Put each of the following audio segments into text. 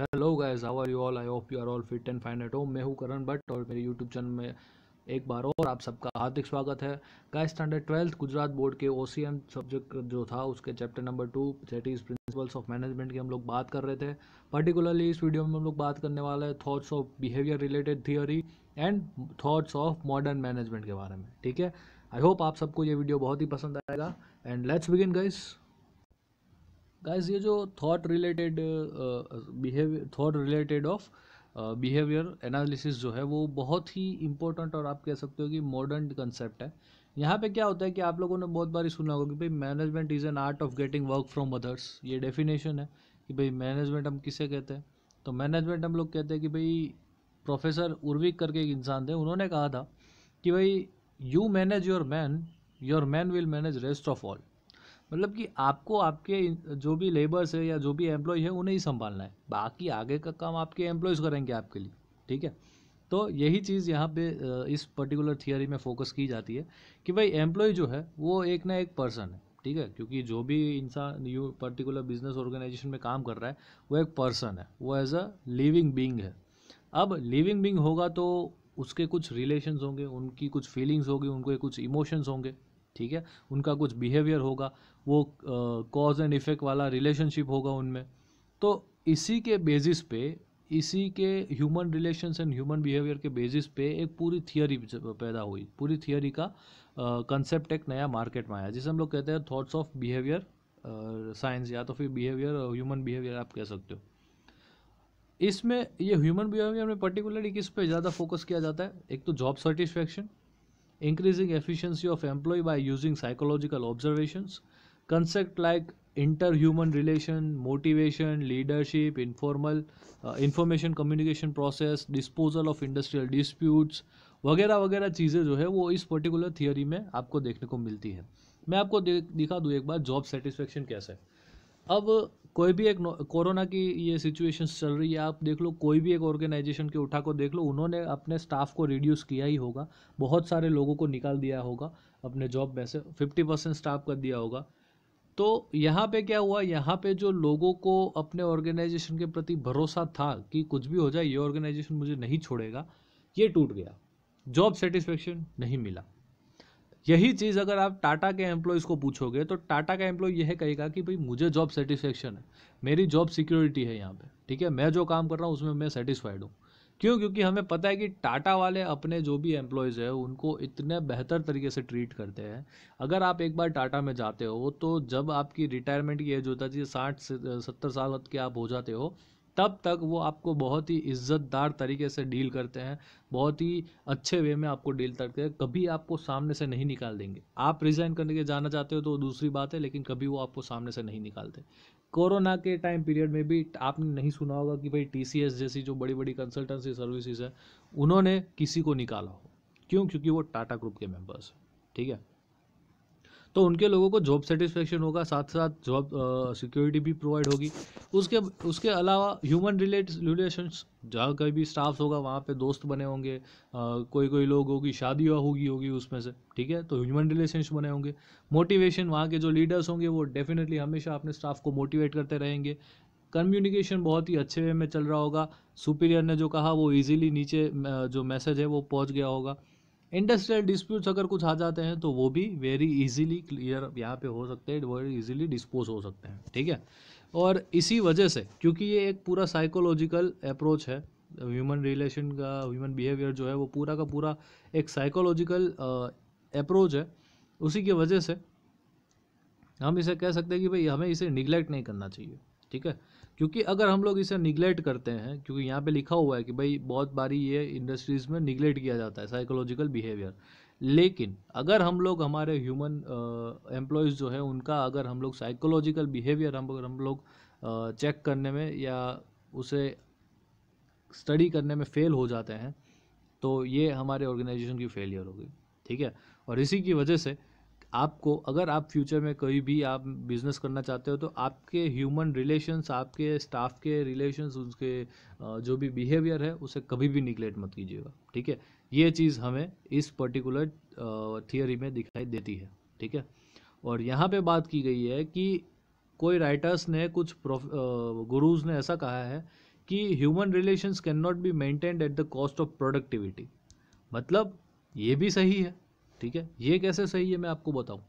hello guys how are you all I hope you are all fit and fine at home मैं हूँ करण भट्ट और मेरे YouTube channel में एक बार और आप सबका हार्दिक स्वागत है guys standard twelfth Gujarat board के ओ सब्जेक्ट जो था उसके chapter number two that is principles of management की हम लोग बात कर रहे थे पर्टिकुलरली इस वीडियो में हम लोग बात करने वाले हैं thoughts of behaviour related theory and thoughts of modern management के बारे में ठीक है आई होप आप सबको ये वीडियो बहुत ही पसंद आएगा and let's begin guys guys ये जो thought related behaviour thought related of behaviour analysis जो है वो बहुत ही इम्पोर्टेंट और आप कह सकते हो कि मॉडर्न कंसेप्ट है यहाँ पे क्या होता है कि आप लोगों ने बहुत बार ही सुना होगा कि भाई management is an art of getting work from others ये डेफिनेशन है कि भाई मैनेजमेंट हम किसे कहते हैं तो मैनेजमेंट हम लोग कहते हैं कि भाई प्रोफेसर उर्विक करके एक इंसान थे उन्होंने कहा था कि भाई you manage your man your man will manage rest of all मतलब कि आपको आपके जो भी लेबर्स है या जो भी एम्प्लॉय है उन्हें ही संभालना है बाकी आगे का काम आपके एम्प्लॉयज़ करेंगे आपके लिए ठीक है तो यही चीज़ यहाँ पे इस पर्टिकुलर थियोरी में फोकस की जाती है कि भाई एम्प्लॉय जो है वो एक ना एक पर्सन है ठीक है क्योंकि जो भी इंसान यू पर्टिकुलर बिजनेस ऑर्गेनाइजेशन में काम कर रहा है वो एक पर्सन है वो एज अ लिविंग बींग है अब लिविंग बींग होगा तो उसके कुछ रिलेशन होंगे उनकी कुछ फीलिंग्स होगी उनके कुछ इमोशंस होंगे ठीक है उनका कुछ बिहेवियर होगा वो कॉज एंड इफ़ेक्ट वाला रिलेशनशिप होगा उनमें तो इसी के बेसिस पे इसी के human relations and human behaviour के बेसिस पे एक पूरी थियोरी पैदा हुई पूरी थियोरी का कंसेप्ट uh, एक नया मार्केट में आया जिसे हम लोग कहते हैं थॉट्स ऑफ बिहेवियर साइंस या तो फिर बिहेवियर ह्यूमन बिहेवियर आप कह सकते हो इसमें ये ह्यूमन बिहेवियर में पर्टिकुलरली किस पे ज़्यादा फोकस किया जाता है एक तो job satisfaction increasing efficiency of employee by using psychological observations concept like interhuman relation motivation leadership informal uh, information communication process disposal of industrial disputes वगैरह वगैरह चीज़ें जो है वो इस पर्टिकुलर थियोरी में आपको देखने को मिलती है मैं आपको दिखा दूँ एक बार जॉब सेटिस्फेक्शन कैसा है अब कोई भी एक कोरोना की ये सिचुएशन चल रही है आप देख लो कोई भी एक ऑर्गेनाइजेशन के उठा को देख लो उन्होंने अपने स्टाफ को रिड्यूस किया ही होगा बहुत सारे लोगों को निकाल दिया होगा अपने जॉब में से फिफ्टी परसेंट स्टाफ कर दिया होगा तो यहाँ पे क्या हुआ यहाँ पे जो लोगों को अपने ऑर्गेनाइजेशन के प्रति भरोसा था कि कुछ भी हो जाए ये ऑर्गेनाइजेशन मुझे नहीं छोड़ेगा ये टूट गया जॉब सेटिस्फेक्शन नहीं मिला यही चीज़ अगर आप टाटा के एम्प्लॉयज़ को पूछोगे तो टाटा का एम्प्लॉय यह कहेगा कि भाई मुझे जॉब सेटिस्फेक्शन है मेरी जॉब सिक्योरिटी है यहाँ पे ठीक है मैं जो काम कर रहा हूँ उसमें मैं सेटिस्फाइड हूँ क्यों क्योंकि हमें पता है कि टाटा वाले अपने जो भी एम्प्लॉयज़ है उनको इतने बेहतर तरीके से ट्रीट करते हैं अगर आप एक बार टाटा में जाते हो तो जब आपकी रिटायरमेंट की एज होता है साठ से सत्तर साल के आप हो जाते हो तब तक वो आपको बहुत ही इज़्ज़तदार तरीके से डील करते हैं बहुत ही अच्छे वे में आपको डील करते हैं कभी आपको सामने से नहीं निकाल देंगे आप रिज़ाइन करने के जाना चाहते हो तो दूसरी बात है लेकिन कभी वो आपको सामने से नहीं निकालते कोरोना के टाइम पीरियड में भी आपने नहीं सुना होगा कि भाई टी जैसी जो बड़ी बड़ी कंसल्टेंसी सर्विसेज हैं उन्होंने किसी को निकाला हो क्यों क्योंकि वो टाटा ग्रुप के मेम्बर्स हैं ठीक है तो उनके लोगों को जॉब सेटिस्फेक्शन होगा साथ साथ जॉब सिक्योरिटी भी प्रोवाइड होगी उसके उसके अलावा ह्यूमन रिलेट रिलेशंस जहाँ कहीं भी स्टाफ होगा वहाँ पे दोस्त बने होंगे कोई कोई लोग होगी शादी होगी होगी उसमें से ठीक है तो ह्यूमन रिलेशंस बने होंगे मोटिवेशन वहाँ के जो लीडर्स होंगे वो डेफिनेटली हमेशा अपने स्टाफ को मोटिवेट करते रहेंगे कम्युनिकेशन बहुत ही अच्छे वे में चल रहा होगा सुपीरियर ने जो कहा वो इजीली नीचे जो मैसेज है वो पहुंच गया होगा इंडस्ट्रियल डिस्प्यूट्स अगर कुछ आ जाते हैं तो वो भी वेरी इजीली क्लियर यहाँ पे हो सकते हैं वेरी इजीली डिस्पोज हो सकते हैं ठीक है और इसी वजह से क्योंकि ये एक पूरा साइकोलॉजिकल अप्रोच है ह्यूमन रिलेशन का ह्यूमन बिहेवियर जो है वो पूरा का पूरा एक साइकोलॉजिकल अप्रोच है उसी की वजह से हम इसे कह सकते हैं कि भाई हमें इसे निगलेक्ट नहीं करना चाहिए ठीक है क्योंकि अगर हम लोग इसे निगलेक्ट करते हैं क्योंकि यहाँ पे लिखा हुआ है कि भाई बहुत बारी ये इंडस्ट्रीज़ में निगलेक्ट किया जाता है साइकोलॉजिकल बिहेवियर लेकिन अगर हम लोग हमारे ह्यूमन एम्प्लॉयज़ जो है उनका अगर हम लोग साइकोलॉजिकल बिहेवियर हम हम लोग चेक करने में या उसे स्टडी करने में फ़ेल हो जाते हैं तो ये हमारे ऑर्गेनाइजेशन की फेलियर होगी ठीक है और इसी की वजह से आपको अगर आप फ्यूचर में कहीं भी आप बिज़नेस करना चाहते हो तो आपके ह्यूमन रिलेशंस आपके स्टाफ के रिलेशंस उसके जो भी बिहेवियर है उसे कभी भी निगलेक्ट मत कीजिएगा ठीक है ये चीज़ हमें इस पर्टिकुलर थियोरी में दिखाई देती है ठीक है और यहाँ पे बात की गई है कि कोई राइटर्स ने कुछ गुरुज ने ऐसा कहा है कि human relations can not be maintained at the cost of productivity मतलब ये भी सही है ठीक है ये कैसे सही है मैं आपको बताऊँ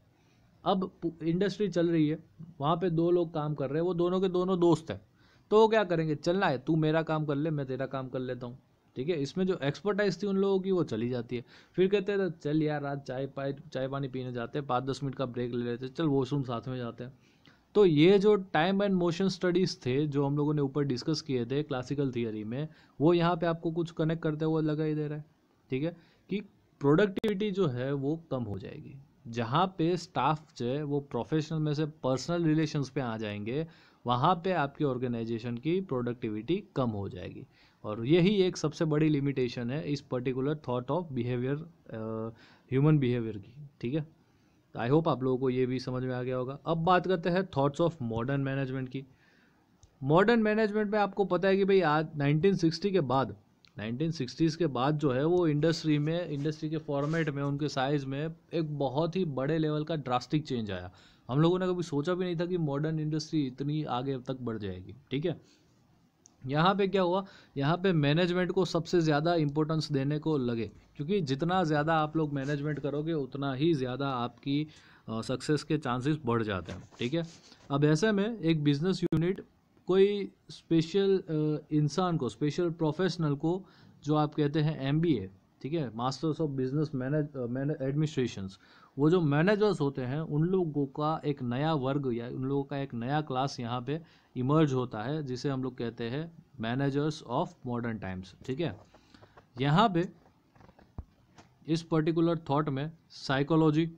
अब इंडस्ट्री चल रही है वहाँ पे दो लोग काम कर रहे हैं वो दोनों के दोनों दोस्त हैं तो वो क्या करेंगे चलना है तू मेरा काम कर ले मैं तेरा काम कर लेता हूँ ठीक है इसमें जो एक्सपर्टाइज थी उन लोगों की वो चली जाती है फिर कहते हैं चल यार रात चाय पाए चाय पानी पीने जाते हैं पाँच दस मिनट का ब्रेक ले लेते हैं चल वॉशरूम साथ में जाते हैं तो ये जो टाइम एंड मोशन स्टडीज़ थे जो हम लोगों ने ऊपर डिस्कस किए थे क्लासिकल थियरी में वो यहाँ पे आपको कुछ कनेक्ट करते हुए लगाई दे रहा है ठीक है कि प्रोडक्टिविटी जो है वो कम हो जाएगी जहाँ पे स्टाफ जो है वो प्रोफेशनल में से पर्सनल रिलेशंस पे आ जाएंगे वहाँ पे आपकी ऑर्गेनाइजेशन की प्रोडक्टिविटी कम हो जाएगी और यही एक सबसे बड़ी लिमिटेशन है इस particular thought of behaviour human behaviour की ठीक है तो आई होप आप लोगों को ये भी समझ में आ गया होगा अब बात करते हैं थॉट्स ऑफ मॉडर्न मैनेजमेंट की मॉडर्न मैनेजमेंट में आपको पता है कि भाई आज 1960 के बाद 1960s के बाद जो है वो इंडस्ट्री में इंडस्ट्री के फॉर्मेट में उनके साइज़ में एक बहुत ही बड़े लेवल का ड्रास्टिक चेंज आया हम लोगों ने कभी सोचा भी नहीं था कि मॉडर्न इंडस्ट्री इतनी आगे तक बढ़ जाएगी ठीक है यहाँ पे क्या हुआ यहाँ पे मैनेजमेंट को सबसे ज़्यादा इम्पोर्टेंस देने को लगे क्योंकि जितना ज़्यादा आप लोग मैनेजमेंट करोगे उतना ही ज़्यादा आपकी सक्सेस के चांसेस बढ़ जाते हैं ठीक है अब ऐसे में एक बिजनेस यूनिट कोई स्पेशल इंसान को स्पेशल प्रोफेशनल को जो आप कहते हैं एम ठीक है masters of business manage administrations वो जो मैनेजर्स होते हैं उन लोगों का एक नया वर्ग या उन लोगों का एक नया क्लास यहाँ पे इमर्ज होता है जिसे हम लोग कहते हैं मैनेजर्स ऑफ मॉडर्न टाइम्स ठीक है यहाँ पे इस पर्टिकुलर थॉट में psychology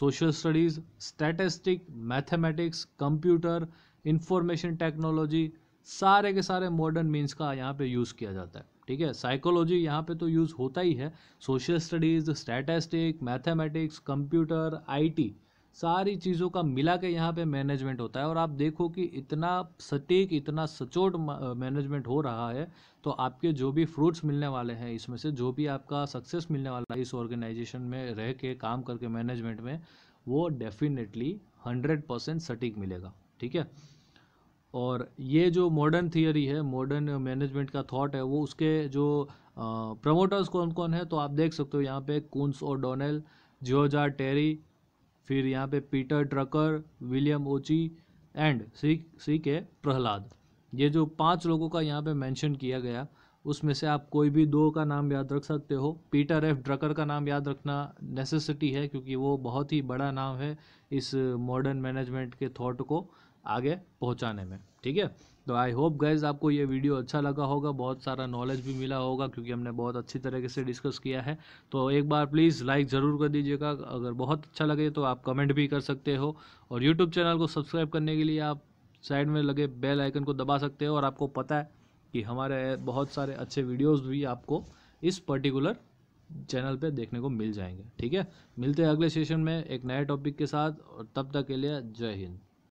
social studies statistic mathematics computer information technology सारे के सारे मॉडर्न मीन्स का यहाँ पे यूज़ किया जाता है ठीक है साइकोलॉजी यहाँ पे तो यूज़ होता ही है social studies statistic mathematics computer IT सारी चीज़ों का मिला के यहाँ पे मैनेजमेंट होता है और आप देखो कि इतना सटीक इतना सचोट मैनेजमेंट हो रहा है तो आपके जो भी फ्रूट्स मिलने वाले हैं इसमें से जो भी आपका सक्सेस मिलने वाला है इस ऑर्गेनाइजेशन में रह के काम करके मैनेजमेंट में वो डेफिनेटली हंड्रेड परसेंट सटीक मिलेगा ठीक है और ये जो मॉडर्न थियरी है मॉडर्न मैनेजमेंट का थॉट है वो उसके जो प्रमोटर्स कौन कौन है तो आप देख सकते हो यहाँ पे कूंस और डोनेल जियोजा टेरी फिर यहाँ पे Peter Drucker William Ouchi and C C K Prahalad ये जो पांच लोगों का यहाँ पे मेंशन किया गया उसमें से आप कोई भी दो का नाम याद रख सकते हो पीटर एफ ड्रकर का नाम याद रखना नेसेसिटी है क्योंकि वो बहुत ही बड़ा नाम है इस मॉडर्न मैनेजमेंट के थॉट को आगे पहुंचाने में ठीक है तो आई होप गाइज आपको ये वीडियो अच्छा लगा होगा बहुत सारा नॉलेज भी मिला होगा क्योंकि हमने बहुत अच्छी तरीके से डिस्कस किया है तो एक बार प्लीज़ लाइक ज़रूर कर दीजिएगा अगर बहुत अच्छा लगे तो आप कमेंट भी कर सकते हो और यूट्यूब चैनल को सब्सक्राइब करने के लिए आप साइड में लगे बेल आइकन को दबा सकते हो और आपको पता है कि हमारे बहुत सारे अच्छे वीडियोज़ भी आपको इस पर्टिकुलर चैनल पे देखने को मिल जाएंगे ठीक है मिलते हैं अगले सेशन में एक नए टॉपिक के साथ और तब तक के लिए जय हिंद